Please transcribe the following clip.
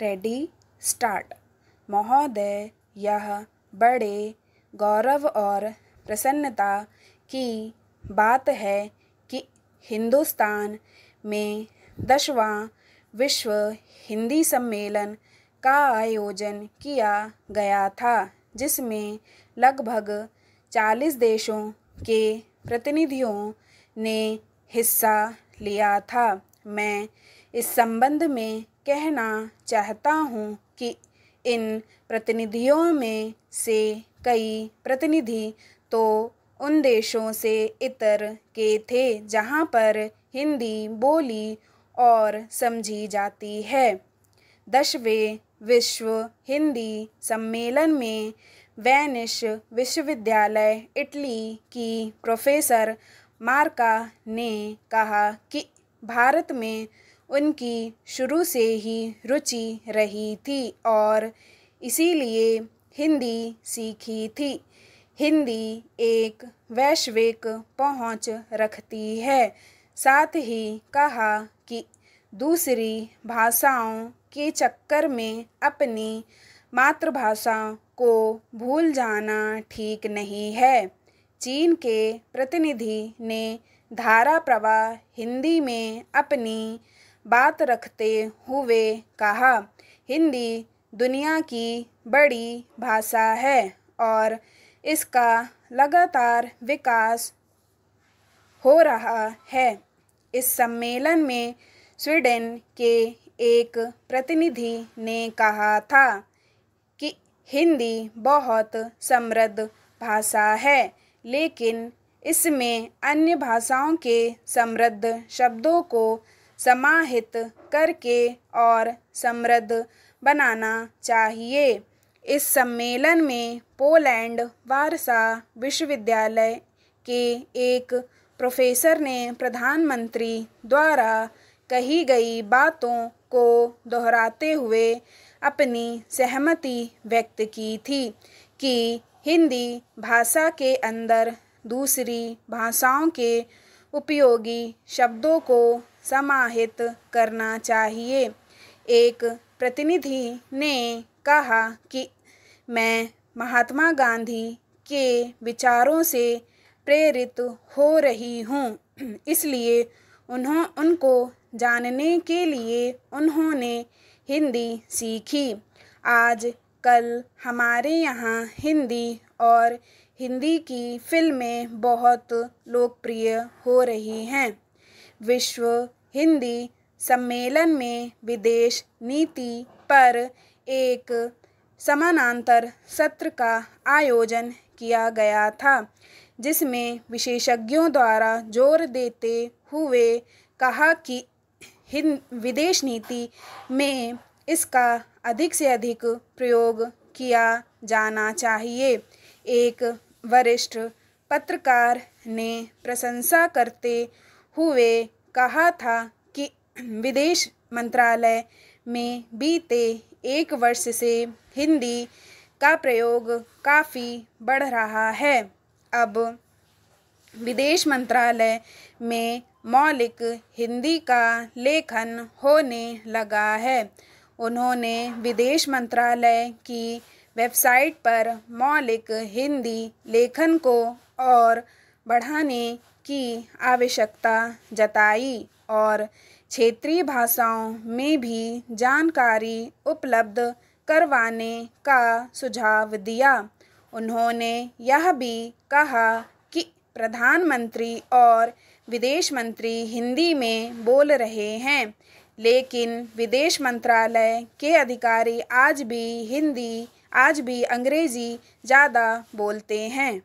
ready start महोदय यह बड़े गौरव और प्रसन्नता की बात है कि हिंदुस्तान में दसवां विश्व हिंदी सम्मेलन का आयोजन किया गया था जिसमें लगभग चालीस देशों के प्रतिनिधियों ने हिस्सा लिया था मैं इस संबंध में कहना चाहता हूँ कि इन प्रतिनिधियों में से कई प्रतिनिधि तो उन देशों से इतर के थे जहाँ पर हिंदी बोली और समझी जाती है दसवें विश्व हिंदी सम्मेलन में वेनिश विश्वविद्यालय इटली की प्रोफेसर मार्का ने कहा कि भारत में उनकी शुरू से ही रुचि रही थी और इसीलिए हिंदी सीखी थी हिंदी एक वैश्विक पहुंच रखती है साथ ही कहा कि दूसरी भाषाओं के चक्कर में अपनी मातृभाषा को भूल जाना ठीक नहीं है चीन के प्रतिनिधि ने धारा प्रवाह हिंदी में अपनी बात रखते हुए कहा हिंदी दुनिया की बड़ी भाषा है और इसका लगातार विकास हो रहा है इस सम्मेलन में स्वीडन के एक प्रतिनिधि ने कहा था कि हिंदी बहुत समृद्ध भाषा है लेकिन इसमें अन्य भाषाओं के समृद्ध शब्दों को समाहित करके और समृद्ध बनाना चाहिए इस सम्मेलन में पोलैंड वारसा विश्वविद्यालय के एक प्रोफेसर ने प्रधानमंत्री द्वारा कही गई बातों को दोहराते हुए अपनी सहमति व्यक्त की थी कि हिंदी भाषा के अंदर दूसरी भाषाओं के उपयोगी शब्दों को समाहित करना चाहिए एक प्रतिनिधि ने कहा कि मैं महात्मा गांधी के विचारों से प्रेरित हो रही हूँ इसलिए उन्हों उनको जानने के लिए उन्होंने हिंदी सीखी आज कल हमारे यहाँ हिंदी और हिंदी की फ़िल्में बहुत लोकप्रिय हो रही हैं विश्व हिंदी सम्मेलन में विदेश नीति पर एक समानांतर सत्र का आयोजन किया गया था जिसमें विशेषज्ञों द्वारा जोर देते हुए कहा कि हिंद विदेश नीति में इसका अधिक से अधिक प्रयोग किया जाना चाहिए एक वरिष्ठ पत्रकार ने प्रशंसा करते हुए कहा था कि विदेश मंत्रालय में बीते एक वर्ष से हिंदी का प्रयोग काफ़ी बढ़ रहा है अब विदेश मंत्रालय में मौलिक हिंदी का लेखन होने लगा है उन्होंने विदेश मंत्रालय की वेबसाइट पर मौलिक हिंदी लेखन को और बढ़ाने की आवश्यकता जताई और क्षेत्रीय भाषाओं में भी जानकारी उपलब्ध करवाने का सुझाव दिया उन्होंने यह भी कहा कि प्रधानमंत्री और विदेश मंत्री हिंदी में बोल रहे हैं लेकिन विदेश मंत्रालय के अधिकारी आज भी हिंदी आज भी अंग्रेज़ी ज़्यादा बोलते हैं